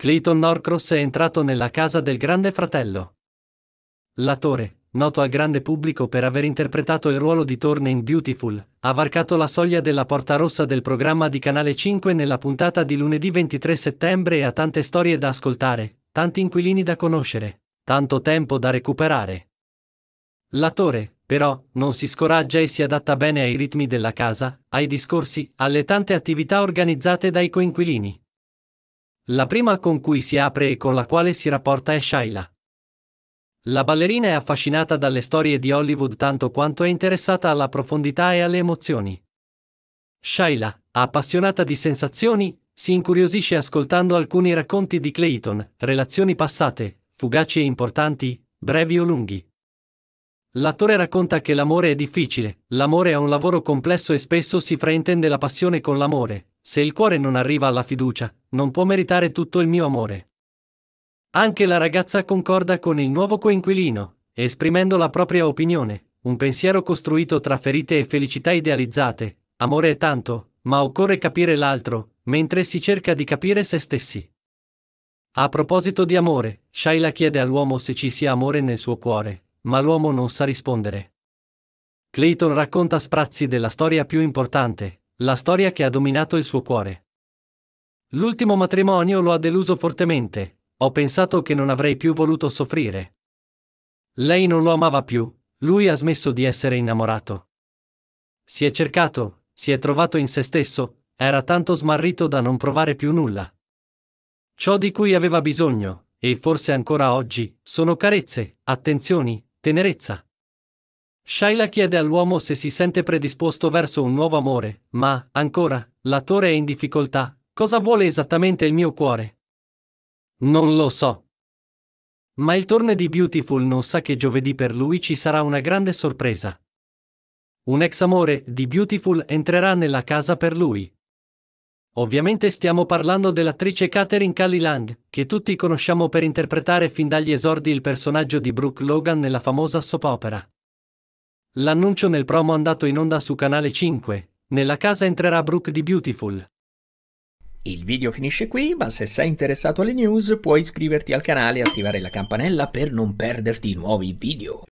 Clayton Norcross è entrato nella casa del Grande Fratello. L'attore, noto al grande pubblico per aver interpretato il ruolo di Torne in Beautiful, ha varcato la soglia della porta rossa del programma di Canale 5 nella puntata di lunedì 23 settembre e ha tante storie da ascoltare, tanti inquilini da conoscere, tanto tempo da recuperare. L'attore, però, non si scoraggia e si adatta bene ai ritmi della casa, ai discorsi, alle tante attività organizzate dai coinquilini. La prima con cui si apre e con la quale si rapporta è Shaila. La ballerina è affascinata dalle storie di Hollywood tanto quanto è interessata alla profondità e alle emozioni. Shaila, appassionata di sensazioni, si incuriosisce ascoltando alcuni racconti di Clayton, relazioni passate, fugaci e importanti, brevi o lunghi. L'attore racconta che l'amore è difficile, l'amore è un lavoro complesso e spesso si fraintende la passione con l'amore, se il cuore non arriva alla fiducia, non può meritare tutto il mio amore. Anche la ragazza concorda con il nuovo coinquilino, esprimendo la propria opinione, un pensiero costruito tra ferite e felicità idealizzate. Amore è tanto, ma occorre capire l'altro, mentre si cerca di capire se stessi. A proposito di amore, Shaila chiede all'uomo se ci sia amore nel suo cuore, ma l'uomo non sa rispondere. Clayton racconta sprazzi della storia più importante, la storia che ha dominato il suo cuore. L'ultimo matrimonio lo ha deluso fortemente, ho pensato che non avrei più voluto soffrire. Lei non lo amava più, lui ha smesso di essere innamorato. Si è cercato, si è trovato in se stesso, era tanto smarrito da non provare più nulla. Ciò di cui aveva bisogno, e forse ancora oggi, sono carezze, attenzioni, tenerezza. Shaila chiede all'uomo se si sente predisposto verso un nuovo amore, ma, ancora, l'attore è in difficoltà. Cosa vuole esattamente il mio cuore? Non lo so. Ma il torne di Beautiful non sa che giovedì per lui ci sarà una grande sorpresa. Un ex amore di Beautiful entrerà nella casa per lui. Ovviamente stiamo parlando dell'attrice Catherine Cully Lang, che tutti conosciamo per interpretare fin dagli esordi il personaggio di Brooke Logan nella famosa soap opera. L'annuncio nel promo andato in onda su Canale 5. Nella casa entrerà Brooke di Beautiful. Il video finisce qui, ma se sei interessato alle news puoi iscriverti al canale e attivare la campanella per non perderti nuovi video.